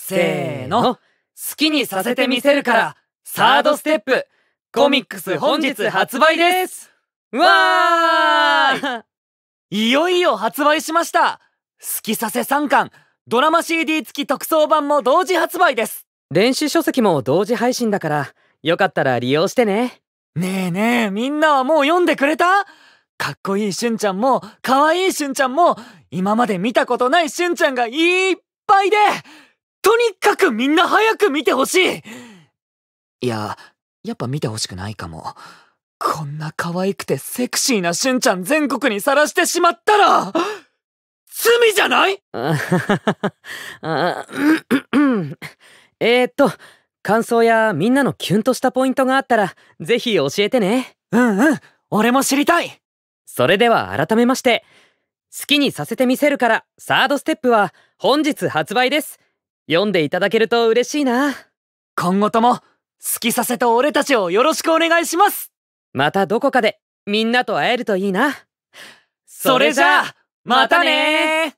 せーの好きにさせてみせるからサードステップコミックス本日発売ですわーいよいよ発売しました好きさせ3巻ドラマ CD 付き特装版も同時発売です電子書籍も同時配信だからよかったら利用してねねえねえみんなはもう読んでくれたかっこいいしゅんちゃんもかわいいしゅんちゃんも今まで見たことないしゅんちゃんがいっぱいでとにかくみんな早く見てほしいいや、やっぱ見てほしくないかも。こんな可愛くてセクシーなしゅんちゃん全国にさらしてしまったら、罪じゃない えっと、感想やみんなのキュンとしたポイントがあったら、ぜひ教えてね。うんうん、俺も知りたいそれでは改めまして、好きにさせてみせるから、サードステップは本日発売です。読んでいただけると嬉しいな今後とも好きさせと俺たちをよろしくお願いしますまたどこかでみんなと会えるといいなそれじゃあまたね